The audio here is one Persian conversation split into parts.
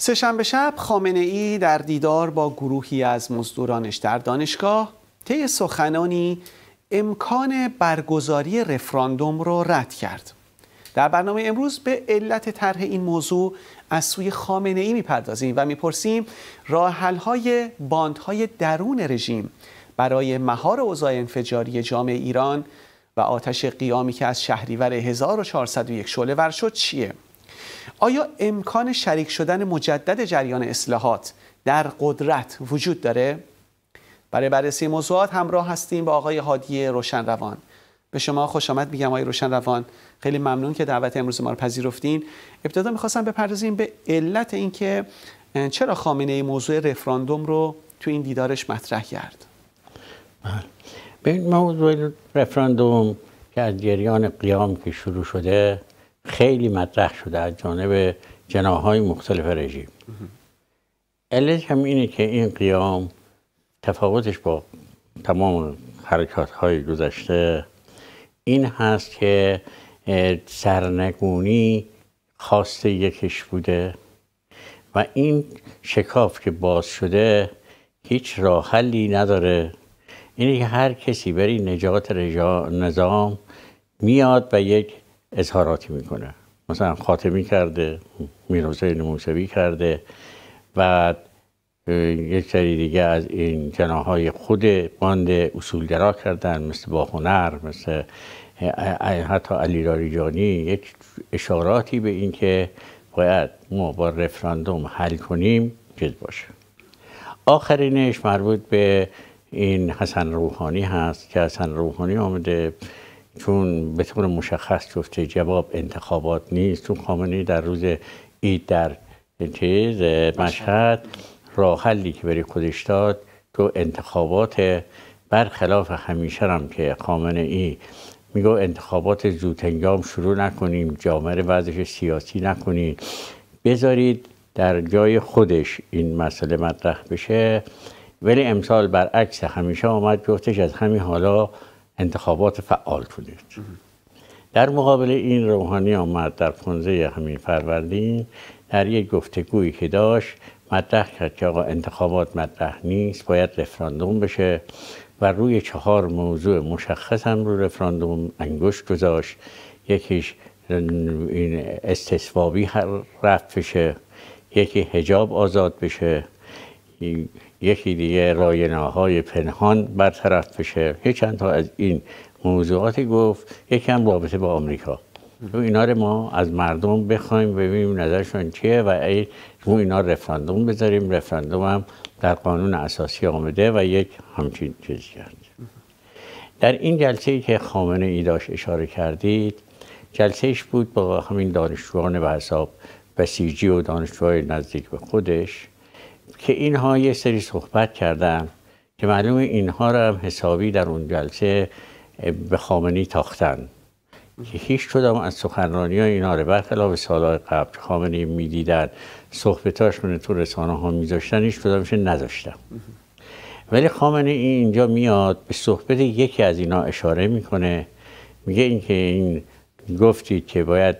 سهشنبه شب خامنه ای در دیدار با گروهی از مزدورانش در دانشگاه طی سخنانی امکان برگزاری رفراندوم را رد کرد در برنامه امروز به علت طرح این موضوع از سوی خامنه ای میپردازیم و میپرسیم راه های باندهای درون رژیم برای مهار اوضاع انفجاری جامعه ایران و آتش قیامی که از شهریور 1401 شعله ور شد چیه آیا امکان شریک شدن مجدد جریان اصلاحات در قدرت وجود داره؟ برای بررسی موضوعات همراه هستیم با آقای هادی روان به شما خوش آمد میگم آقای روشن روان خیلی ممنون که دعوت امروز ما رو پذیرفتین ابتدا میخواستم بپردازیم به علت اینکه چرا خامنه ای موضوع رفراندوم رو تو این دیدارش مطرح کرد بله موضوع رفراندوم که از جریان قیام که شروع شده خیلی مطرح شده از جانب جناهای مختلف رژیم علت هم اینه که این قیام تفاوتش با تمام حرکات های گذشته این هست که سرنگونی خواست یکش بوده و این شکاف که باز شده هیچ راه حلی نداره اینه که هر کسی برای نجات نظام میاد و یک اظهاراتی میکنه مثلا خاتمی کرده میروزه موسوی کرده و یک سری دیگه از این جناهای خود باند اصولگرا کردن مثل باهنر مثل حتی علی لاریجانی یک اشاراتی به اینکه باید ما با رفراندوم حل کنیم جد باشه آخرینش مربوط به این حسن روحانی هست که حسن روحانی آمده چون به طور مشخص گفته جواب انتخابات نیست چون خامنه در روز اید در چیز مشهد راه که برای خودش داد تو انتخابات برخلاف همیشه هم که خامنه ای میگو انتخابات زودهنگام شروع نکنیم جامعه وضعش سیاسی نکنیم بذارید در جای خودش این مسئله مطرح بشه ولی امسال برعکس همیشه آمد گفتش از همین حالا انتخابات فعال کنید در مقابل این روحانی آمد در 15 همین فروردین در یک گفتگویی که داشت مطرح کرد که آقا انتخابات مطرح نیست باید رفراندوم بشه و روی چهار موضوع مشخص هم رو رفراندوم انگشت گذاشت یکیش این استسوابی رفت بشه یکی هجاب آزاد بشه یکی دیگه های پنهان برطرف بشه یه چند تا از این موضوعاتی گفت یکی هم رابطه با آمریکا و اینا رو ما از مردم بخوایم ببینیم نظرشون چیه و ای رو اینا رفراندوم بذاریم رفراندوم هم در قانون اساسی آمده و یک همچین چیزی کرد در این جلسه که خامنه ای داشت اشاره کردید جلسهش بود با همین دانشجوان و حساب بسیجی و دانشجوهای نزدیک به خودش که اینها یه سری صحبت کردن که معلوم اینها را هم حسابی در اون جلسه به خامنی تاختن که هیچ کدام از سخنرانی ها اینا رو برخلاف سالهای قبل خامنه میدیدن صحبتاشون تو رسانه ها میذاشتن هیچ کدامش نذاشتن ولی خامنه اینجا میاد به صحبت یکی از اینا اشاره میکنه میگه اینکه این گفتید که باید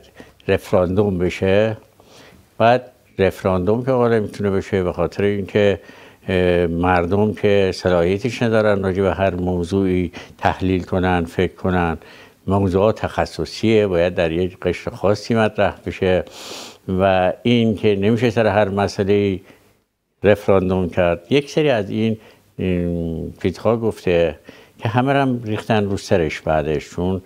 رفراندوم بشه بعد رفراندوم که قاله میتونه بشه به خاطر اینکه مردم که صلاحیتش ندارن راجع به هر موضوعی تحلیل کنن فکر کنن موضوع تخصصیه باید در یک قشر خاصی مطرح بشه و این که نمیشه سر هر مسئله رفراندوم کرد یک سری از این چیزها گفته که همه هم ریختن رو سرش بعدش چون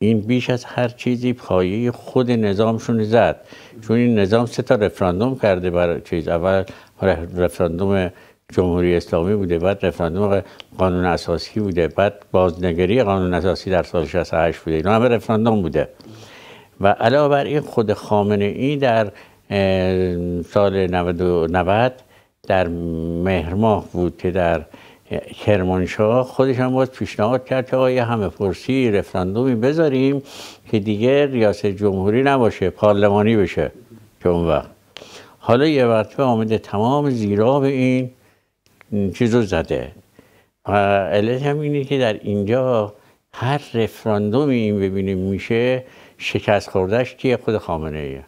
این بیش از هر چیزی پایه خود نظامشون زد چون این نظام سه تا رفراندوم کرده برای چیز اول رفراندوم جمهوری اسلامی بوده بعد رفراندوم قانون اساسی بوده بعد بازنگری قانون اساسی در سال 68 بوده اینا همه رفراندوم بوده و علاوه بر این خود خامنه ای در سال 90 در مهر ماه بود که در کرمانشاه خودش هم باز پیشنهاد کرد که یه همه پرسی رفراندومی بذاریم که دیگه ریاست جمهوری نباشه پارلمانی بشه که اون وقت حالا یه وقت آمده تمام زیرا به این چیز رو زده و علت هم اینه که در اینجا هر رفراندومی این ببینیم میشه شکست خوردش که خود خامنه ایه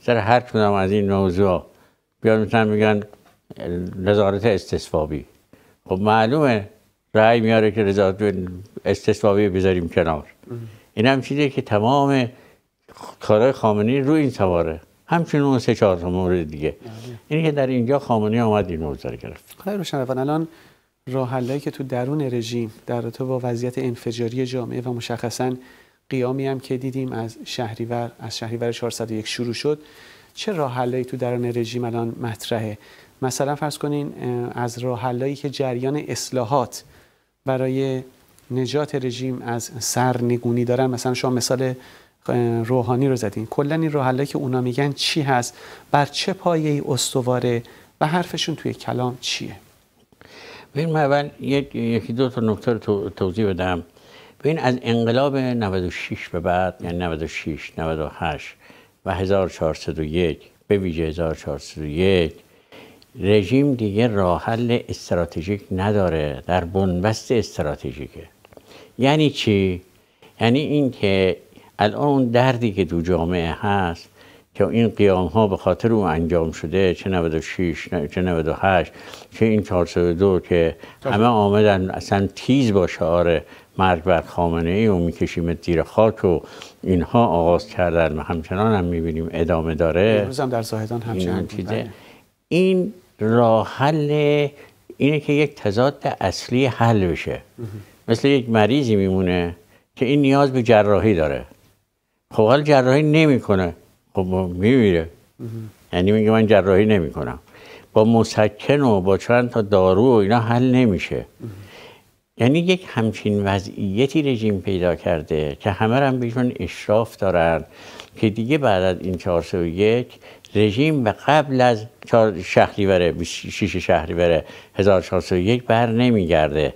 سر هر کنم از این موضوع بیان میتونن میگن نظارت استصفابی خب معلومه رای میاره که رضا استثبابی بذاریم کنار این هم چیزی که تمام کارهای خامنی رو این سواره همچنین اون سه چهار مورد دیگه اینی که در اینجا خامنی آمد این موضوع گرفت خیلی روشن الان راه که تو درون رژیم در رابطه با وضعیت انفجاری جامعه و مشخصا قیامی هم که دیدیم از شهریور از شهریور 401 شروع شد چه راه تو درون رژیم الان مطرحه مثلا فرض کنین از راهلایی که جریان اصلاحات برای نجات رژیم از سرنگونی دارن مثلا شما مثال روحانی رو زدین کلا این راهلایی که اونا میگن چی هست بر چه پایه ای استواره و حرفشون توی کلام چیه ببین من اول یکی دو تا نکته رو توضیح بدم ببین از انقلاب 96 به بعد یعنی 96 98 و 1401 به ویژه 1401 رژیم دیگه راه حل استراتژیک نداره در بنبست استراتژیکه یعنی چی یعنی اینکه الان اون دردی که دو جامعه هست که این قیام ها به خاطر اون انجام شده چه 96 چه 98 چه این 402 که همه آمدن اصلا تیز با شعار مرگ بر خامنه ای و میکشیم دیر خاک و اینها آغاز کردن و همچنان هم میبینیم ادامه داره امروز در زاهدان همچنان این راه حل اینه که یک تضاد اصلی حل بشه مثل یک مریضی میمونه که این نیاز به جراحی داره خب حال جراحی نمیکنه خب میمیره یعنی میگه من جراحی نمیکنم با مسکن و با چند تا دارو و اینا حل نمیشه یعنی یک همچین وضعیتی رژیم پیدا کرده که همه هم بهشون اشراف دارن که دیگه بعد از این یک رژیم و قبل از شهریور 6 شهریور 1401 بر نمیگرده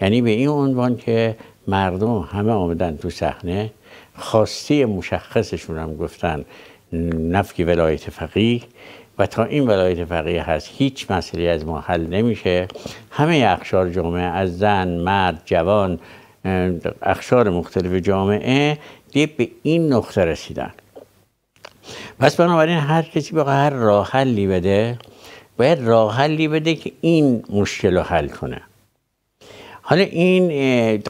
یعنی به این عنوان که مردم همه آمدن تو صحنه خاصی مشخصشون هم گفتن نفکی ولایت فقیه و تا این ولایت فقیه هست هیچ مسئله از ما حل نمیشه همه اخشار جامعه از زن، مرد، جوان اخشار مختلف جامعه دیگه به این نقطه رسیدن پس بنابراین هر کسی به هر راه حلی بده باید راه حلی بده که این مشکل رو حل کنه حالا این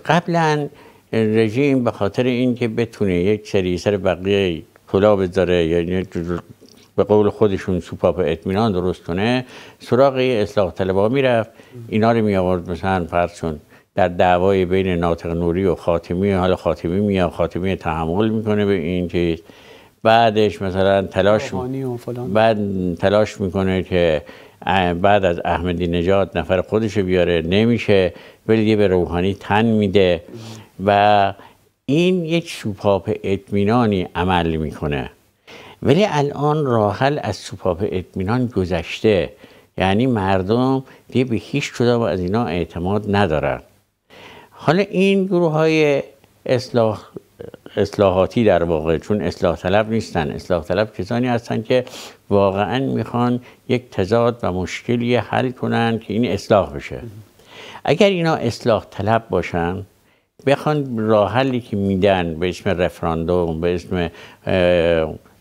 قبلا رژیم به خاطر اینکه بتونه یک سری سر بقیه کلا بذاره یا به قول خودشون سوپاپ اطمینان درست کنه سراغ اصلاح می میرفت اینا رو می آورد مثلا فرضشون در دعوای بین ناطق نوری و خاتمی حالا خاتمی میاد خاتمی تحمل میکنه به این چیز بعدش مثلا تلاش بعد تلاش میکنه که بعد از احمدی نجات نفر خودش بیاره نمیشه ولی به روحانی تن میده و این یک سوپاپ اطمینانی عمل میکنه ولی الان راحل از سوپاپ اطمینان گذشته یعنی مردم دیگه به هیچ کدام از اینا اعتماد ندارن حالا این گروه های اصلاح اصلاحاتی در واقع چون اصلاح طلب نیستن اصلاح طلب کسانی هستند که واقعا میخوان یک تضاد و مشکلی حل کنن که این اصلاح بشه اگر اینا اصلاح طلب باشن بخوان راه حلی که میدن به اسم رفراندوم به اسم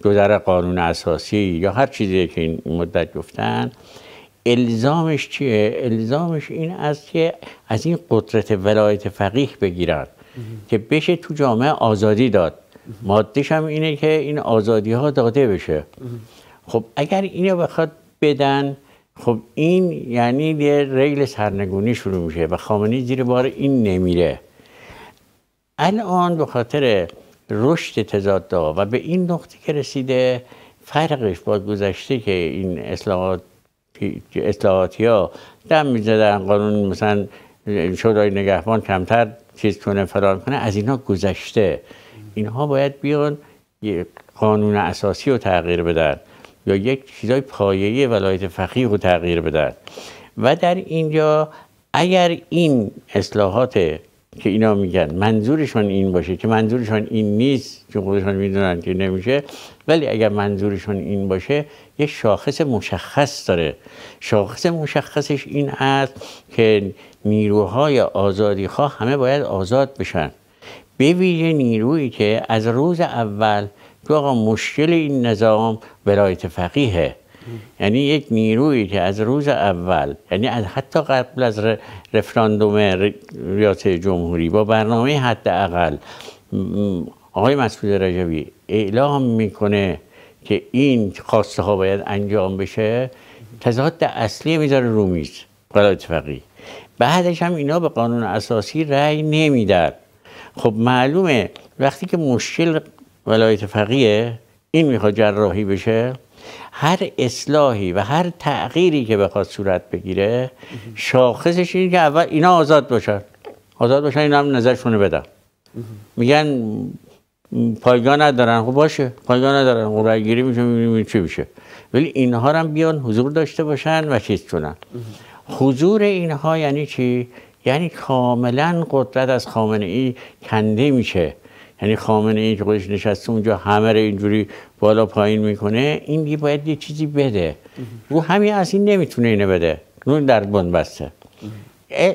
گذر قانون اساسی یا هر چیزی که این مدت گفتن الزامش چیه؟ الزامش این است که از این قدرت ولایت فقیه بگیرن که بشه تو جامعه آزادی داد مادیش هم اینه که این آزادی ها داده بشه خب اگر اینو بخواد بدن خب این یعنی یه ریل سرنگونی شروع میشه و خامنه‌ای زیر بار این نمیره الان به خاطر رشد تضادها و به این نقطه که رسیده فرقش با گذشته که این اصلاحات اصلاحاتی ها دم میزدن قانون مثلا شورای نگهبان کمتر چیز کنه کنه از اینها گذشته اینها باید بیان قانون اساسی رو تغییر بدن یا یک چیزای پایه‌ای ولایت فقیه رو تغییر بدن و در اینجا اگر این اصلاحات که اینا میگن منظورشان این باشه که منظورشان این نیست چون خودشان میدونن که نمیشه ولی اگر منظورشان این باشه یه شاخص مشخص داره شاخص مشخصش این است که نیروهای آزادی خواه همه باید آزاد بشن به ویژه نیرویی که از روز اول تو آقا مشکل این نظام ولایت فقیهه یعنی یک نیرویی که از روز اول یعنی از حتی قبل از رفراندوم ریاست جمهوری با برنامه حداقل آقای مسعود رجبی اعلام میکنه که این خواسته ها باید انجام بشه تضاد اصلی میذاره رومیز فقیه بعدش هم اینا به قانون اساسی رأی نمیدن خب معلومه وقتی که مشکل ولایت فقیه این میخواد جراحی بشه هر اصلاحی و هر تغییری که بخواد صورت بگیره شاخصش اینه که اول اینا آزاد باشن آزاد باشن اینا هم نظرشونه بدن میگن پایگاه ندارن خب باشه پایگاه ندارن خب اون میشه میبینیم چی میشه ولی اینها هم بیان حضور داشته باشن و چیز کنن حضور اینها یعنی چی؟ یعنی کاملا قدرت از خامنه ای کنده میشه یعنی خامنه ای که خودش نشسته اونجا همه رو اینجوری بالا پایین میکنه این باید یه چیزی بده رو همین از این نمیتونه اینه بده نون در بند بسته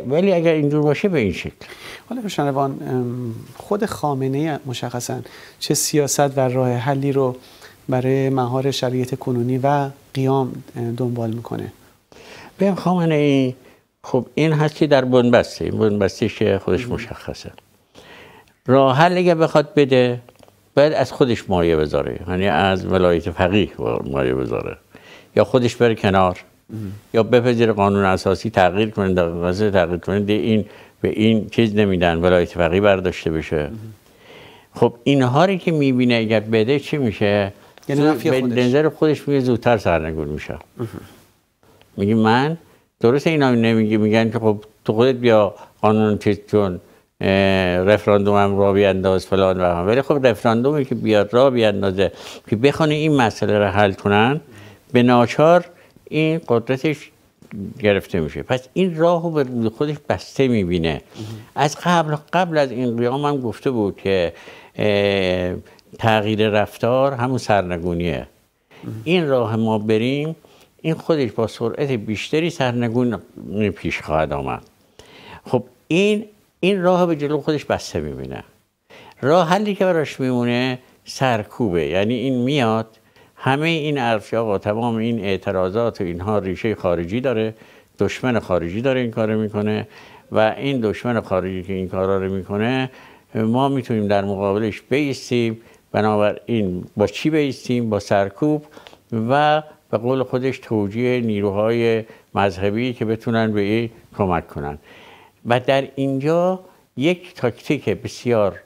ولی اگر اینجور باشه به این شکل حالا شنوان خود خامنه مشخصا چه سیاست و راه حلی رو برای مهار شریعت کنونی و قیام دنبال میکنه بیم خامنه ای خب این هست که در بنبسته بنبستیش خودش مشخصه راه حل اگه بخواد بده باید از خودش مایه بذاره یعنی از ولایت فقیه مایه بذاره یا خودش بره کنار یا بپذیر قانون اساسی تغییر کنه در تغییر کنه این به این چیز نمیدن ولایت فقیه برداشته بشه خب اینها رو که میبینه اگر بده چی میشه یعنی به نظر خودش میگه زودتر سرنگون میشه میگه من درست اینا نمیگی میگن که خب تو خودت بیا قانون چیز چون رفراندوم هم را بیانداز فلان و ولی خب رفراندومی که بیاد را بیاندازه که بخونه این مسئله را حل کنن به ناچار این قدرتش گرفته میشه پس این رو به خودش بسته میبینه از قبل قبل از این قیام هم گفته بود که تغییر رفتار همون سرنگونیه این راه ما بریم این خودش با سرعت بیشتری سرنگون پیش خواهد آمد خب این این راه به جلو خودش بسته میبینه راه حلی که براش میمونه سرکوبه یعنی این میاد همه این عرفی و تمام این اعتراضات و اینها ریشه خارجی داره دشمن خارجی داره این کارو میکنه و این دشمن خارجی که این کارا رو میکنه ما میتونیم در مقابلش بیستیم بنابراین با چی بیستیم با سرکوب و به قول خودش توجیه نیروهای مذهبی که بتونن به این کمک کنن و در اینجا یک تاکتیک بسیار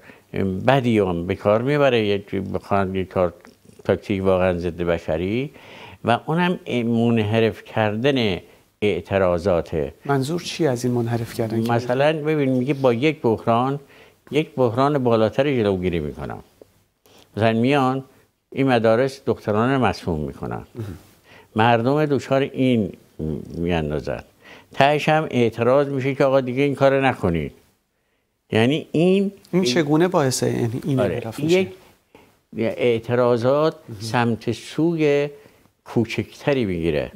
بدی هم به کار میبره یک تاکتیک واقعا ضد بشری و اونم منحرف کردن اعتراضاته منظور چی از این منحرف کردن مثلا ببین میگه با یک بحران یک بحران بالاتر جلوگیری میکنم مثلا میان این مدارس دختران مصموم میکنن مردم دچار این میاندازن تهش هم اعتراض میشه که آقا دیگه این کار نکنید یعنی این این چگونه باعث یعنی این آره، یک اعتراضات سمت سوی کوچکتری میگیره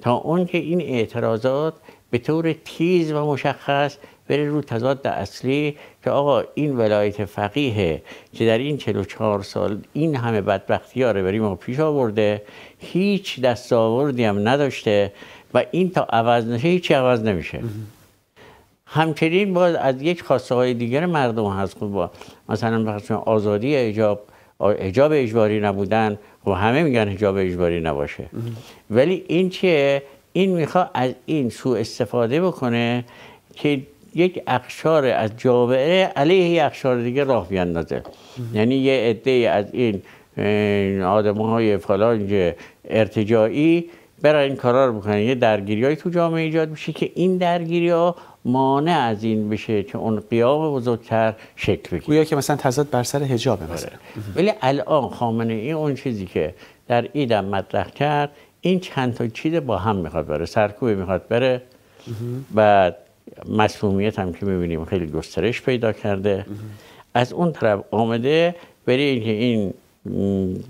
تا اون که این اعتراضات به طور تیز و مشخص بره رو تضاد اصلی که آقا این ولایت فقیه که در این 44 سال این همه بدبختی ها رو برای ما پیش آورده هیچ دستاوردی هم نداشته و این تا عوض نشه هیچی عوض نمیشه همچنین باز از یک خواسته های دیگر مردم هست خب با مثلا آزادی اجاب اجاب اجباری نبودن و خب همه میگن اجاب اجباری نباشه ولی این چیه این میخوا از این سو استفاده بکنه که یک اخشار از جامعه علیه اقشار دیگه راه بیندازه یعنی یه عده از این آدم های فلانج ارتجاعی برای این کارا رو بکنن یه درگیری های تو جامعه ایجاد میشه که این درگیری ها مانع از این بشه که اون قیام بزرگتر شکل بگیره گویا که مثلا تضاد بر سر حجاب آره. ولی الان خامنه ای اون چیزی که در ایدم مطرح کرد این چند تا چیز با هم میخواد بره سرکوب میخواد بره بعد مسمومیت هم که میبینیم خیلی گسترش پیدا کرده از اون طرف آمده برای اینکه این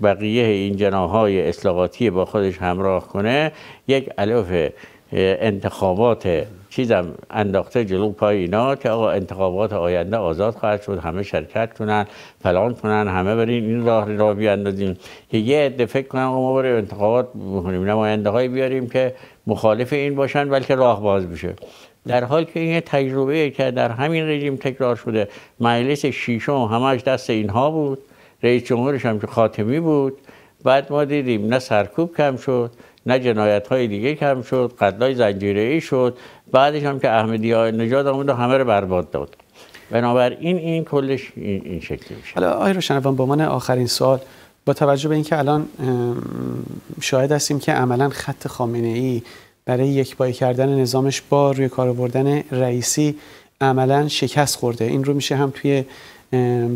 بقیه این جناهای اصلاحاتی با خودش همراه کنه یک علف انتخابات چیزم انداخته جلو پای اینا که آقا انتخابات آینده آزاد خواهد شد همه شرکت کنن فلان کنن همه برین این راه را بیاندازیم که یه عده فکر کنن ما برای انتخابات بکنیم نماینده بیاریم که مخالف این باشن بلکه راه باز بشه در حال که این تجربه که در همین رژیم تکرار شده مجلس شیشم همش دست اینها بود رئیس جمهورش هم که خاتمی بود بعد ما دیدیم نه سرکوب کم شد نه جنایت های دیگه کم شد قدلای زنجیره ای شد بعدش هم که احمدی های نجات آمد همه رو برباد داد بنابراین این کلش این, این شکلی میشه حالا آقای روشنوان با من آخرین سوال با توجه به اینکه الان شاهد هستیم که عملا خط خامنه ای برای یکبای کردن نظامش با روی کار بردن رئیسی عملا شکست خورده این رو میشه هم توی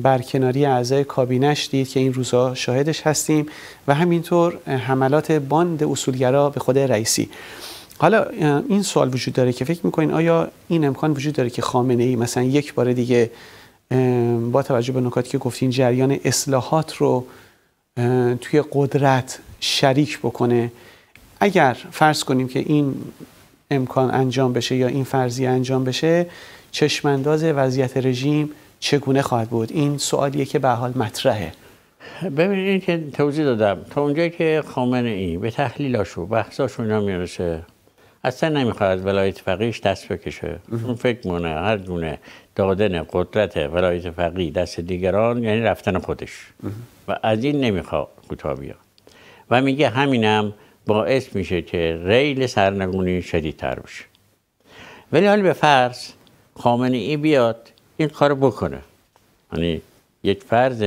برکناری اعضای کابینش دید که این روزها شاهدش هستیم و همینطور حملات باند اصولگرا به خود رئیسی حالا این سوال وجود داره که فکر میکنین آیا این امکان وجود داره که خامنه ای مثلا یک بار دیگه با توجه به نکاتی که گفتین جریان اصلاحات رو توی قدرت شریک بکنه اگر فرض کنیم که این امکان انجام بشه یا این فرضی انجام بشه چشمانداز وضعیت رژیم چگونه خواهد بود این سوالیه که به حال مطرحه ببینید که توضیح دادم تا اونجایی که خامنه ای به و بحثاش اینا میرسه اصلا نمیخواد ولایت فقیش دست بکشه اون فکر مونه هر گونه دادن قدرت ولایت فقی دست دیگران یعنی رفتن خودش و از این نمیخواد کوتاه و میگه همینم باعث میشه که ریل سرنگونی شدیدتر بشه ولی حال به فرض خامنه ای بیاد این کار بکنه یعنی یک فرض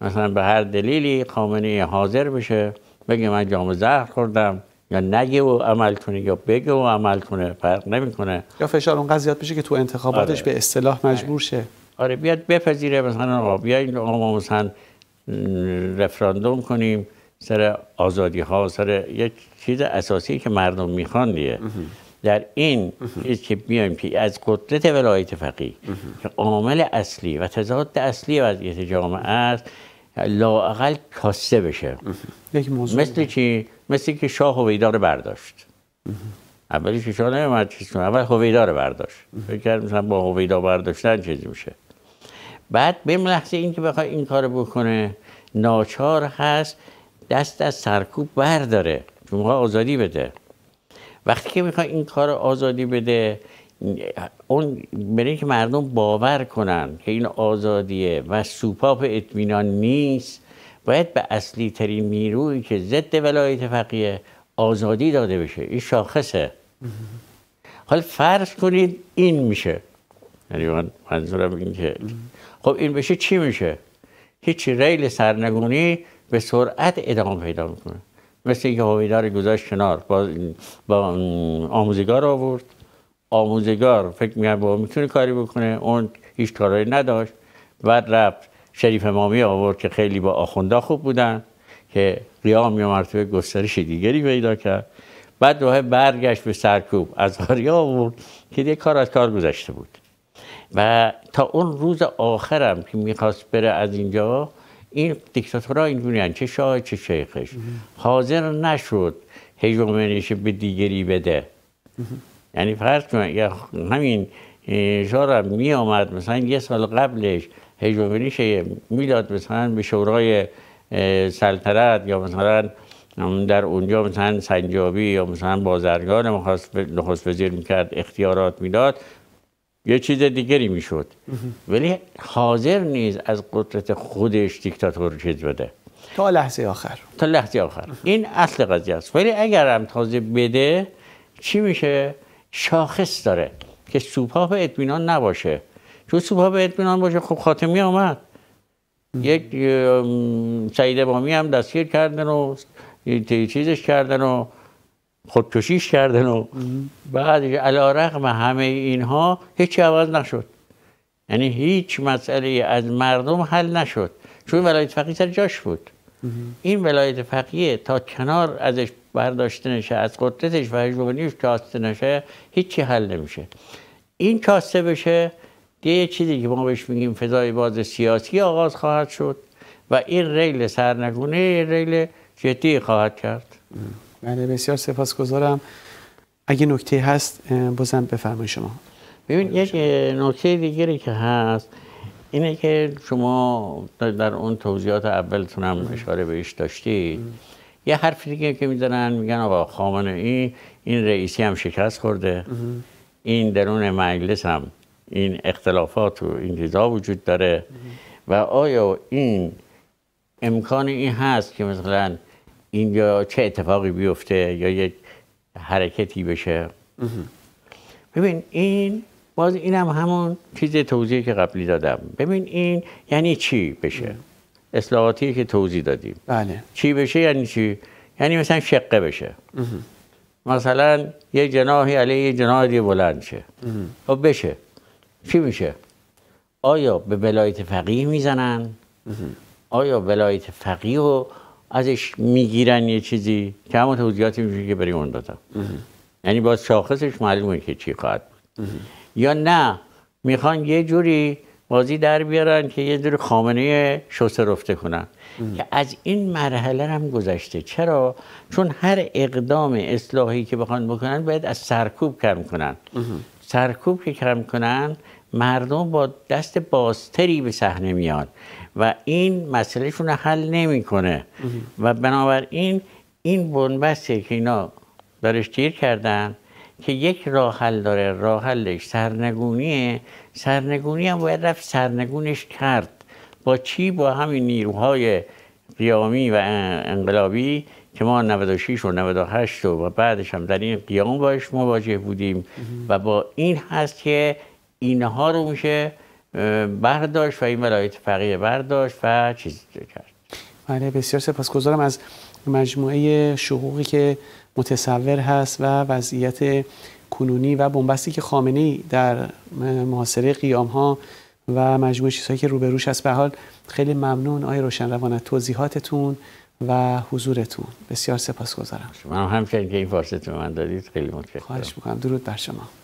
مثلا به هر دلیلی خامنه ای حاضر بشه بگه من جام زهر خوردم یا نگه و عمل کنه یا بگه و عمل کنه فرق نمیکنه یا فشار اون زیاد بشه که تو انتخاباتش آره. به اصطلاح مجبور شه آره بیاد بپذیره مثلا آقا این آقا مثلا رفراندوم کنیم سر آزادی ها سر یک چیز اساسی که مردم میخوان دیه در این چیز که بیایم از قدرت ولایت فقیه که عامل اصلی و تضاد اصلی وضعیت جامعه است لااقل کاسته بشه مثل چی؟ مثل که شاه هویدا رو برداشت که شاه نمیمد چیز کنه اول رو برداشت فکر مثلا با هویدا برداشتن چیزی میشه بعد به لحظه این که این کار بکنه ناچار هست دست از سرکوب برداره میخواد آزادی بده وقتی که میخواد این کار آزادی بده اون برای که مردم باور کنن که این آزادیه و سوپاپ اطمینان نیست باید به اصلی ترین نیروی که ضد ولایت فقیه آزادی داده بشه این شاخصه حال فرض کنید این میشه یعنی منظورم این که خب این بشه چی میشه هیچ ریل سرنگونی به سرعت ادامه پیدا میکنه مثل اینکه هویدا خب گذاشت کنار با, آموزگار آورد آموزگار فکر میگن با میتونه کاری بکنه اون هیچ کاری نداشت بعد رفت شریف امامی آورد که خیلی با آخوندا خوب بودن که قیام یا مرتبه گسترش دیگری پیدا کرد بعد دوه برگشت به سرکوب از آریا آورد که یه کار از کار گذشته بود و تا اون روز آخرم که میخواست بره از اینجا این دیکتاتورها اینجوریان چه شاه چه شیخش حاضر نشد هجومنش به دیگری بده یعنی فرض یا همین شاه می آمد مثلا یه سال قبلش هجومنش میداد مثلا به شورای سلطنت یا مثلا در اونجا مثلا سنجابی یا مثلا بازرگان نخست وزیر میکرد اختیارات میداد یه چیز دیگری میشد ولی حاضر نیز از قدرت خودش دیکتاتور چیز بده تا لحظه آخر تا لحظه آخر این اصل قضیه است ولی اگر هم تازه بده چی میشه شاخص داره که سوپاپ به اطمینان نباشه چون سوپاپ به اطمینان باشه خب خاتمی آمد یک سعید بامی هم دستگیر کردن و چیزش کردن و خودکشیش کردن و بعد علا رقم همه اینها هیچی عوض نشد یعنی هیچ مسئله از مردم حل نشد چون ولایت فقیه سر جاش بود این ولایت فقیه تا کنار ازش برداشته نشه از قدرتش و هجومانیش کاسته نشه هیچی حل نمیشه این کاسته بشه یه چیزی که ما بهش میگیم فضای باز سیاسی آغاز خواهد شد و این ریل سرنگونه ریل جدی خواهد کرد بله بسیار سپاسگزارم اگه نکته هست بازم بفرمایید شما ببین یک نکته دیگری که هست اینه که شما در اون توضیحات اولتون هم اشاره بهش داشتید یه حرف دیگه که میزنن میگن آقا خامنه ای این رئیسی هم شکست خورده این درون مجلس هم این اختلافات و این چیزا وجود داره و آیا این امکان این هست که مثلا اینجا چه اتفاقی بیفته یا یک حرکتی بشه ببین این باز اینم هم همون چیز توضیحی که قبلی دادم ببین این یعنی چی بشه اصلاحاتی که توضیح دادیم بله. چی بشه یعنی چی یعنی مثلا شقه بشه مثلا یه جناحی علیه یه جناح دیگه بلند شه خب بشه چی میشه آیا به ولایت فقیه میزنن آیا ولایت فقیه رو ازش میگیرن یه چیزی که همون توضیحاتی میشه که بریم اون دادم یعنی باز شاخصش معلومه که چی خواهد بود یا نه میخوان یه جوری بازی در بیارن که یه جوری خامنه شسته رفته کنن که از این مرحله هم گذشته چرا چون هر اقدام اصلاحی که بخوان بکنن باید از سرکوب کم کنن سرکوب که کم کنن مردم با دست بازتری به صحنه میان و این مسئلهشون حل نمیکنه و بنابراین این بنبسته که اینا درش تیر کردن که یک راه حل داره راه حلش سرنگونیه سرنگونی هم باید رفت سرنگونش کرد با چی با همین نیروهای قیامی و انقلابی که ما 96 و 98 و, و بعدش هم در این قیام باش مواجه بودیم و با این هست که اینها رو میشه برداشت و این ولایت فقیه برداشت و چیزی کرد بله بسیار سپاسگزارم از مجموعه شقوقی که متصور هست و وضعیت کنونی و بنبستی که خامنه در محاصره قیام ها و مجموعه چیزهایی که روبروش هست به حال خیلی ممنون آی روشن روان توضیحاتتون و حضورتون بسیار سپاسگزارم شما هم همچنین که این فرصت به من دادید خیلی متشکرم خواهش میکنم درود بر شما